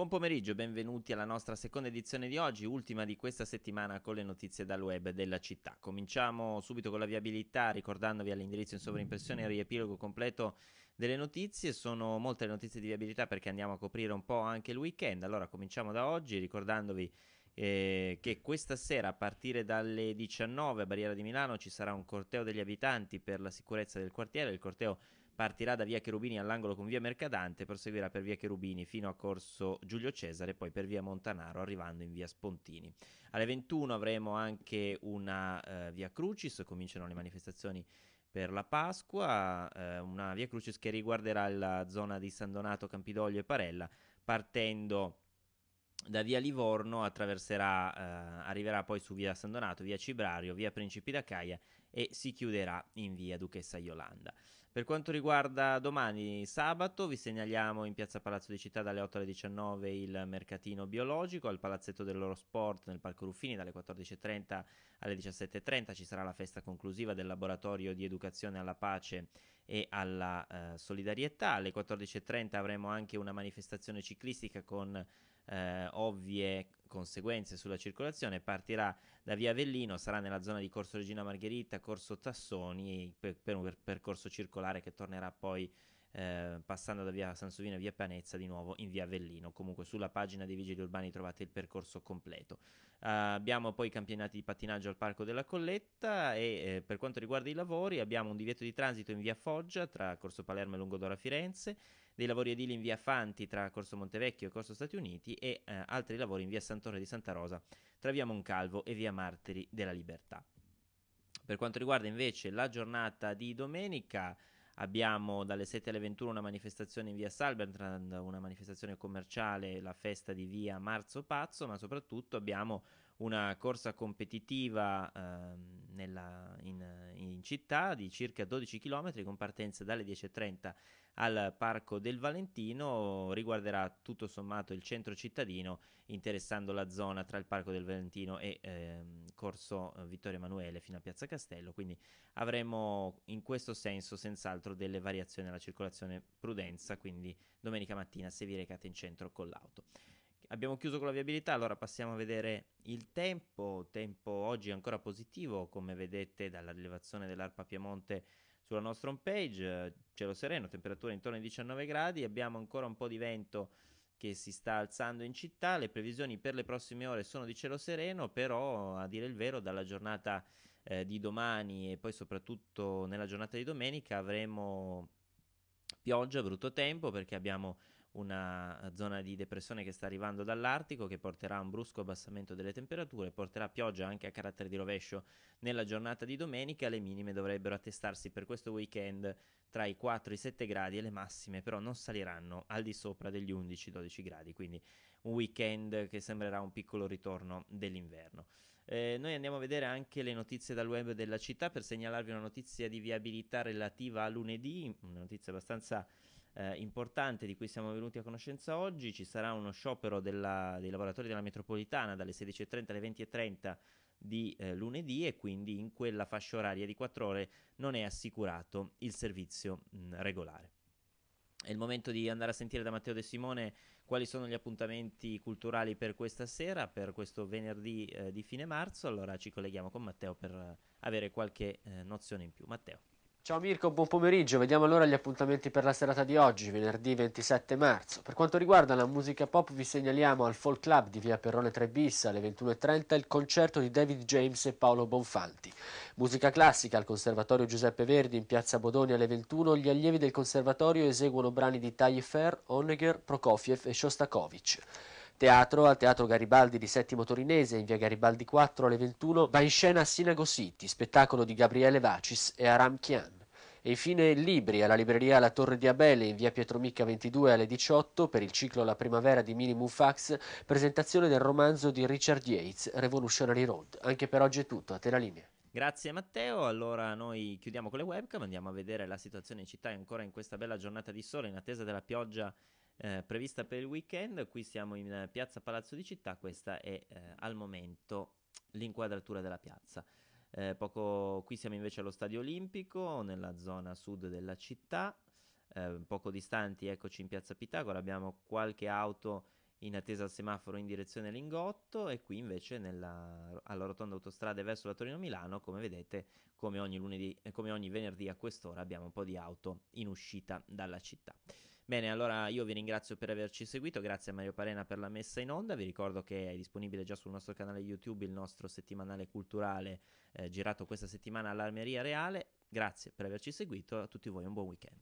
Buon pomeriggio, benvenuti alla nostra seconda edizione di oggi, ultima di questa settimana con le notizie dal web della città. Cominciamo subito con la viabilità ricordandovi all'indirizzo in sovraimpressione il riepilogo completo delle notizie. Sono molte le notizie di viabilità perché andiamo a coprire un po' anche il weekend. Allora cominciamo da oggi ricordandovi eh, che questa sera a partire dalle 19 a Barriera di Milano ci sarà un corteo degli abitanti per la sicurezza del quartiere. Il corteo partirà da via Cherubini all'angolo con via Mercadante, proseguirà per via Cherubini fino a Corso Giulio Cesare, e poi per via Montanaro arrivando in via Spontini. Alle 21 avremo anche una eh, via Crucis, cominciano le manifestazioni per la Pasqua, eh, una via Crucis che riguarderà la zona di San Donato, Campidoglio e Parella, partendo da via Livorno attraverserà, eh, arriverà poi su via San Donato, via Cibrario, via Principi d'Acaia e si chiuderà in via Duchessa Iolanda. Per quanto riguarda domani sabato, vi segnaliamo in piazza Palazzo di Città dalle 8 alle 19 il mercatino biologico, al Palazzetto dell'Oro Sport nel Parco Ruffini dalle 14.30 alle 17.30 ci sarà la festa conclusiva del laboratorio di educazione alla pace e alla eh, solidarietà. Alle 14.30 avremo anche una manifestazione ciclistica con eh, ovvie conseguenze sulla circolazione, partirà da via Avellino, sarà nella zona di Corso Regina Margherita, Corso Tassoni, per, per un percorso circolare che tornerà poi eh, passando da via Sansovino a via Panezza di nuovo in via Avellino. Comunque sulla pagina dei Vigili Urbani trovate il percorso completo. Uh, abbiamo poi i campionati di pattinaggio al Parco della Colletta e eh, per quanto riguarda i lavori abbiamo un divieto di transito in via Foggia tra Corso Palermo e Lungodora Firenze, dei lavori edili in via Fanti tra Corso Montevecchio e Corso Stati Uniti e eh, altri lavori in via Santore di Santa Rosa tra via Moncalvo e via Martiri della Libertà. Per quanto riguarda invece la giornata di domenica, abbiamo dalle 7 alle 21 una manifestazione in via Salbertrand, una manifestazione commerciale, la festa di via Marzo Pazzo, ma soprattutto abbiamo una corsa competitiva ehm, nella, in, in, città di circa 12 km con partenza dalle 10.30 al Parco del Valentino, riguarderà tutto sommato il centro cittadino interessando la zona tra il Parco del Valentino e ehm, Corso Vittorio Emanuele fino a Piazza Castello, quindi avremo in questo senso senz'altro delle variazioni alla circolazione prudenza, quindi domenica mattina se vi recate in centro con l'auto. Abbiamo chiuso con la viabilità, allora passiamo a vedere il tempo, tempo oggi ancora positivo come vedete dalla rilevazione dell'Arpa Piemonte sulla nostra home page, eh, cielo sereno, temperatura intorno ai 19 gradi, abbiamo ancora un po' di vento che si sta alzando in città, le previsioni per le prossime ore sono di cielo sereno, però a dire il vero dalla giornata eh, di domani e poi soprattutto nella giornata di domenica avremo pioggia, brutto tempo perché abbiamo una eh, zona di depressione che sta arrivando dall'Artico che porterà a un brusco abbassamento delle temperature, porterà pioggia anche a carattere di rovescio nella giornata di domenica, le minime dovrebbero attestarsi per questo weekend tra i 4 e i 7 gradi e le massime però non saliranno al di sopra degli 11-12 gradi, quindi un weekend che sembrerà un piccolo ritorno dell'inverno. Eh, noi andiamo a vedere anche le notizie dal web della città per segnalarvi una notizia di viabilità relativa a lunedì, una notizia abbastanza eh, importante di cui siamo venuti a conoscenza oggi. Ci sarà uno sciopero della, dei lavoratori della metropolitana dalle 16.30 alle 20.30 di eh, lunedì e quindi in quella fascia oraria di 4 ore non è assicurato il servizio mh, mm, regolare. È il momento di andare a sentire da Matteo De Simone quali sono gli appuntamenti culturali per questa sera, per questo venerdì eh, di fine marzo. Allora ci colleghiamo con Matteo per eh, avere qualche eh, nozione in più. Matteo. Ciao Mirko, buon pomeriggio. Vediamo allora gli appuntamenti per la serata di oggi, venerdì 27 marzo. Per quanto riguarda la musica pop, vi segnaliamo al Folk Club di via Perrone 3 bis alle 21.30 il concerto di David James e Paolo Bonfanti. Musica classica al Conservatorio Giuseppe Verdi in piazza Bodoni alle 21. Gli allievi del Conservatorio eseguono brani di Taillefer, Honegger, Prokofiev e Shostakovich teatro al Teatro Garibaldi di Settimo Torinese in via Garibaldi 4 alle 21 va in scena a Sinago City, spettacolo di Gabriele Vacis e Aram Chian. E infine libri alla libreria La Torre di Abele in via Pietromicca 22 alle 18 per il ciclo La primavera di Minimum Fax, presentazione del romanzo di Richard Yates, Revolutionary Road. Anche per oggi è tutto, a te la linea. Grazie Matteo, allora noi chiudiamo con le webcam, andiamo a vedere la situazione in città ancora in questa bella giornata di sole in attesa della pioggia eh, prevista per il weekend. Qui siamo in eh, piazza Palazzo di Città, questa è uh, al momento l'inquadratura della piazza. Eh, poco... Qui siamo invece allo Stadio Olimpico, nella zona sud della città. Eh, poco distanti, eccoci in Piazza Pitagora, abbiamo qualche auto in attesa al semaforo in direzione Lingotto e qui invece nella, alla rotonda autostrade verso la Torino-Milano, come vedete, come ogni, lunedì, eh, come ogni venerdì a quest'ora abbiamo un po' di auto in uscita dalla città. Bene, allora io vi ringrazio per averci seguito, grazie a Mario Parena per la messa in onda, vi ricordo che è disponibile già sul nostro canale YouTube il nostro settimanale culturale eh, girato questa settimana all'Armeria Reale, grazie per averci seguito, a tutti voi un buon weekend.